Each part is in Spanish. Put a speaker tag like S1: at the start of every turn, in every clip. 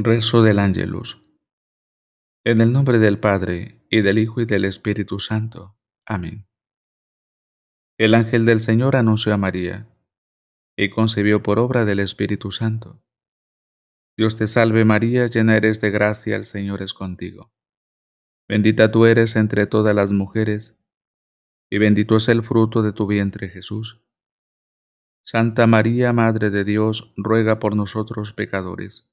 S1: Rezo del Ángelus. En el nombre del Padre, y del Hijo, y del Espíritu Santo. Amén. El ángel del Señor anunció a María, y concebió por obra del Espíritu Santo. Dios te salve María, llena eres de gracia, el Señor es contigo. Bendita tú eres entre todas las mujeres, y bendito es el fruto de tu vientre Jesús. Santa María, Madre de Dios, ruega por nosotros pecadores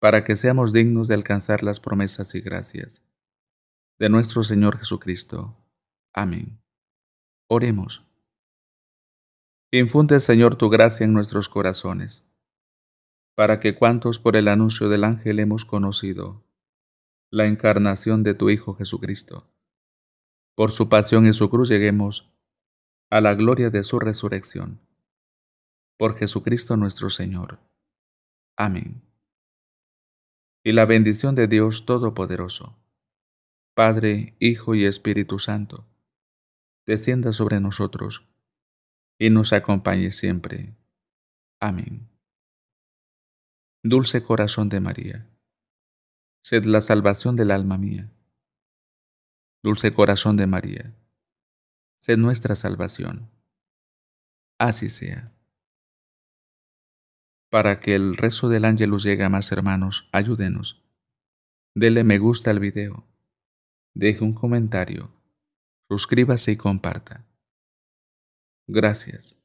S1: para que seamos dignos de alcanzar las promesas y gracias de nuestro Señor Jesucristo. Amén. Oremos. Infunde, Señor, tu gracia en nuestros corazones, para que cuantos por el anuncio del ángel hemos conocido la encarnación de tu Hijo Jesucristo, por su pasión y su cruz lleguemos a la gloria de su resurrección. Por Jesucristo nuestro Señor. Amén y la bendición de Dios Todopoderoso, Padre, Hijo y Espíritu Santo, descienda sobre nosotros y nos acompañe siempre. Amén. Dulce corazón de María, sed la salvación del alma mía. Dulce corazón de María, sed nuestra salvación. Así sea. Para que el rezo del ángelus llegue a más hermanos, ayúdenos. Dele me gusta al video. Deje un comentario. Suscríbase y comparta. Gracias.